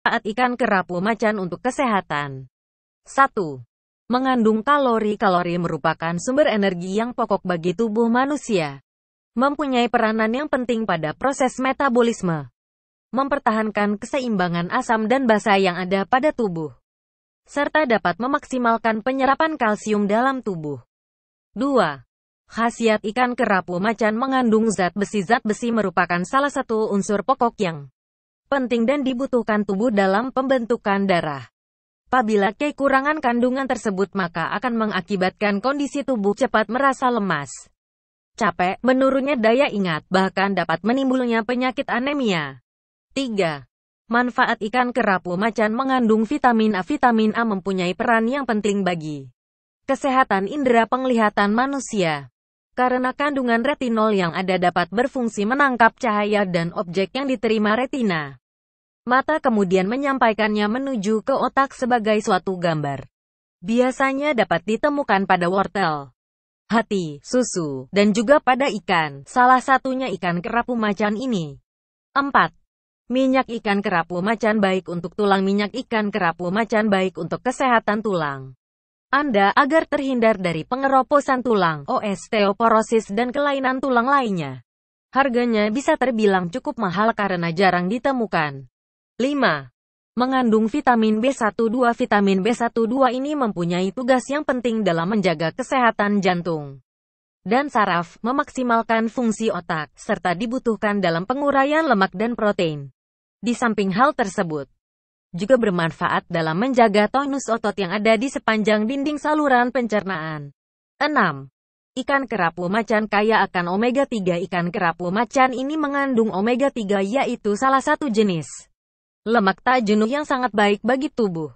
Manfaat ikan kerapu macan untuk kesehatan. 1. Mengandung kalori. Kalori merupakan sumber energi yang pokok bagi tubuh manusia. Mempunyai peranan yang penting pada proses metabolisme. Mempertahankan keseimbangan asam dan basa yang ada pada tubuh. Serta dapat memaksimalkan penyerapan kalsium dalam tubuh. 2. Khasiat ikan kerapu macan mengandung zat besi. Zat besi merupakan salah satu unsur pokok yang penting dan dibutuhkan tubuh dalam pembentukan darah. Apabila kekurangan kandungan tersebut maka akan mengakibatkan kondisi tubuh cepat merasa lemas, capek, menurunnya daya ingat, bahkan dapat menimbulnya penyakit anemia. 3. Manfaat ikan kerapu macan mengandung vitamin A. Vitamin A mempunyai peran yang penting bagi kesehatan indera penglihatan manusia. Karena kandungan retinol yang ada dapat berfungsi menangkap cahaya dan objek yang diterima retina. Mata kemudian menyampaikannya menuju ke otak sebagai suatu gambar. Biasanya dapat ditemukan pada wortel, hati, susu, dan juga pada ikan, salah satunya ikan kerapu macan ini. 4. Minyak ikan kerapu macan baik untuk tulang Minyak ikan kerapu macan baik untuk kesehatan tulang. Anda agar terhindar dari pengeroposan tulang, osteoporosis, dan kelainan tulang lainnya. Harganya bisa terbilang cukup mahal karena jarang ditemukan. 5. Mengandung vitamin B12 Vitamin B12 ini mempunyai tugas yang penting dalam menjaga kesehatan jantung dan saraf, memaksimalkan fungsi otak, serta dibutuhkan dalam penguraian lemak dan protein. Di samping hal tersebut, juga bermanfaat dalam menjaga tonus otot yang ada di sepanjang dinding saluran pencernaan. 6. Ikan kerapu macan kaya akan omega-3 Ikan kerapu macan ini mengandung omega-3 yaitu salah satu jenis Lemak tak jenuh yang sangat baik bagi tubuh.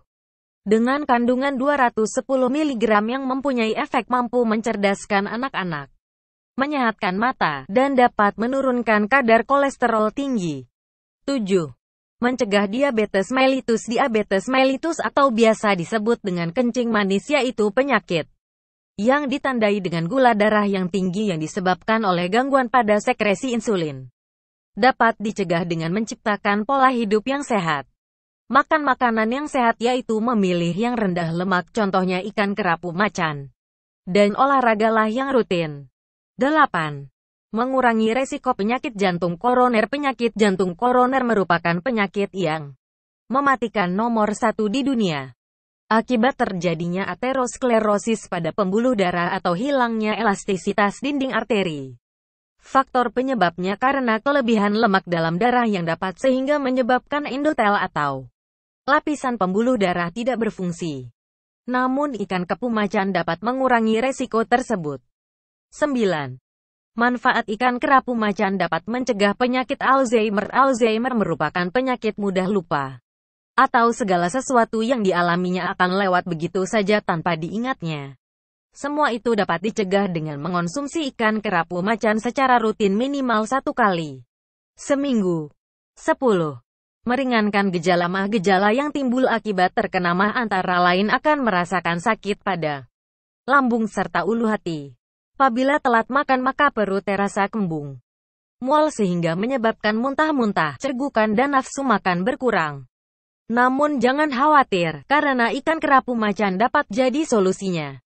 Dengan kandungan 210 mg yang mempunyai efek mampu mencerdaskan anak-anak, menyehatkan mata, dan dapat menurunkan kadar kolesterol tinggi. 7. Mencegah diabetes mellitus Diabetes mellitus atau biasa disebut dengan kencing manis yaitu penyakit yang ditandai dengan gula darah yang tinggi yang disebabkan oleh gangguan pada sekresi insulin dapat dicegah dengan menciptakan pola hidup yang sehat. Makan makanan yang sehat yaitu memilih yang rendah lemak contohnya ikan kerapu macan. Dan olahragalah yang rutin. 8. Mengurangi resiko penyakit jantung koroner Penyakit jantung koroner merupakan penyakit yang mematikan nomor satu di dunia. Akibat terjadinya aterosklerosis pada pembuluh darah atau hilangnya elastisitas dinding arteri. Faktor penyebabnya karena kelebihan lemak dalam darah yang dapat sehingga menyebabkan endotel atau lapisan pembuluh darah tidak berfungsi. Namun ikan kepumacan dapat mengurangi resiko tersebut. 9. Manfaat ikan kerapu macan dapat mencegah penyakit Alzheimer. Alzheimer merupakan penyakit mudah lupa. Atau segala sesuatu yang dialaminya akan lewat begitu saja tanpa diingatnya. Semua itu dapat dicegah dengan mengonsumsi ikan kerapu macan secara rutin minimal satu kali seminggu. 10. Meringankan gejala mah gejala yang timbul akibat terkena mah antara lain akan merasakan sakit pada lambung serta ulu hati. Apabila telat makan maka perut terasa kembung, mual sehingga menyebabkan muntah-muntah, cergukan dan nafsu makan berkurang. Namun jangan khawatir, karena ikan kerapu macan dapat jadi solusinya.